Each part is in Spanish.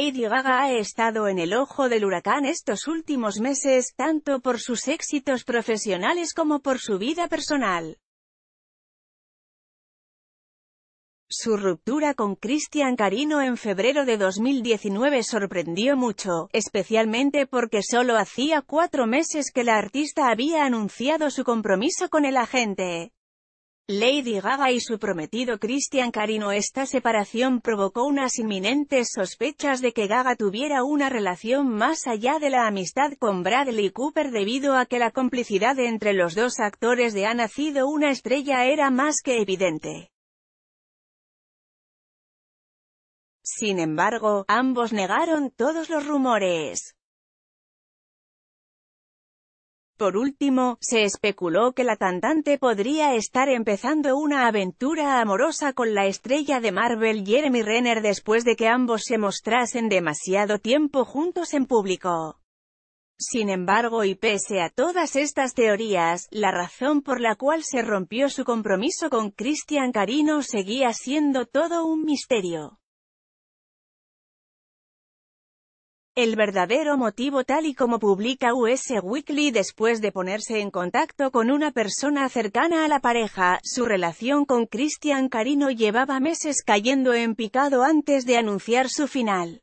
Lady Gaga ha estado en el ojo del huracán estos últimos meses, tanto por sus éxitos profesionales como por su vida personal. Su ruptura con Cristian Carino en febrero de 2019 sorprendió mucho, especialmente porque solo hacía cuatro meses que la artista había anunciado su compromiso con el agente. Lady Gaga y su prometido Christian Carino Esta separación provocó unas inminentes sospechas de que Gaga tuviera una relación más allá de la amistad con Bradley Cooper debido a que la complicidad entre los dos actores de Ha nacido una estrella era más que evidente. Sin embargo, ambos negaron todos los rumores. Por último, se especuló que la cantante podría estar empezando una aventura amorosa con la estrella de Marvel Jeremy Renner después de que ambos se mostrasen demasiado tiempo juntos en público. Sin embargo y pese a todas estas teorías, la razón por la cual se rompió su compromiso con Christian Carino seguía siendo todo un misterio. El verdadero motivo tal y como publica US Weekly después de ponerse en contacto con una persona cercana a la pareja, su relación con Cristian Carino llevaba meses cayendo en picado antes de anunciar su final.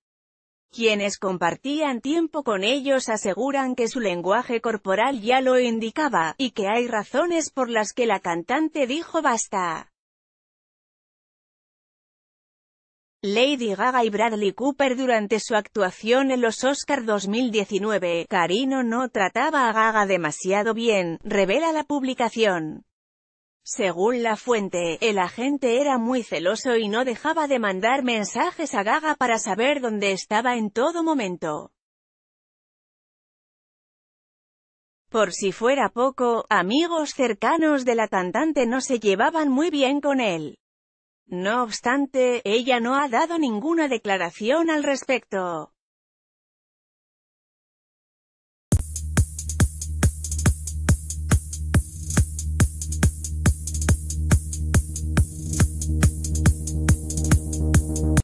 Quienes compartían tiempo con ellos aseguran que su lenguaje corporal ya lo indicaba, y que hay razones por las que la cantante dijo basta. Lady Gaga y Bradley Cooper durante su actuación en los Oscar 2019. Carino no trataba a Gaga demasiado bien, revela la publicación. Según la fuente, el agente era muy celoso y no dejaba de mandar mensajes a Gaga para saber dónde estaba en todo momento. Por si fuera poco, amigos cercanos de la cantante no se llevaban muy bien con él. No obstante, ella no ha dado ninguna declaración al respecto.